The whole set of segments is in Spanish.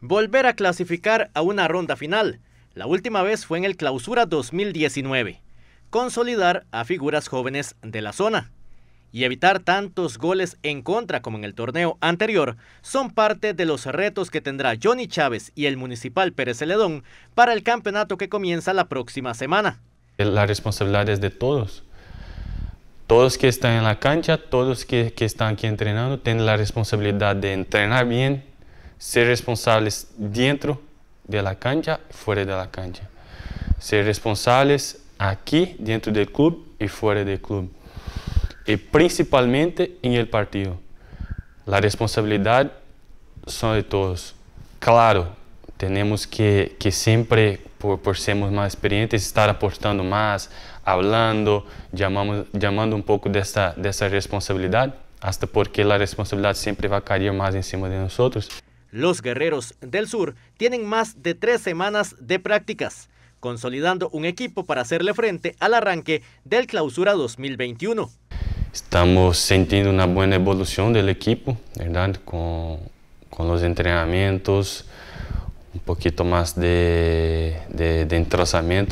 volver a clasificar a una ronda final. La última vez fue en el Clausura 2019. Consolidar a figuras jóvenes de la zona y evitar tantos goles en contra como en el torneo anterior son parte de los retos que tendrá Johnny Chávez y el Municipal Pérez Celedón para el campeonato que comienza la próxima semana. La responsabilidad es de todos. Todos que están en la cancha, todos que, están aquí entrenando, tienen la responsabilidad de entrenar bien, ser responsáveis dentro da cancha e fora da cancha. Ser responsáveis aqui dentro do clube e fora do clube. E principalmente em el partido. A responsabilidade são de todos. Claro, temos que, que sempre, por, por sermos mais experientes, estar aportando mais, falando, chamando um pouco dessa, dessa responsabilidade, até porque a responsabilidade sempre vai cair mais em cima de nós outros. Los guerreros del sur tienen más de tres semanas de prácticas, consolidando un equipo para hacerle frente al arranque del Clausura 2021. Estamos sintiendo una buena evolución del equipo, Con, con los entrenamientos, un poquito más de, de,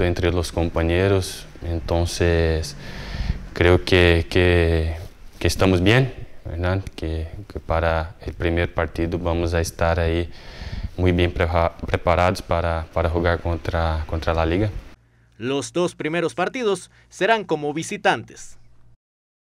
entre los compañeros. Entonces, creo que estamos bien ¿verdad? Que, que, para o primeiro partido vamos a estar aí muito bem pre preparados para, para jugar contra, contra la liga. Os dois primeiros partidos serão como visitantes.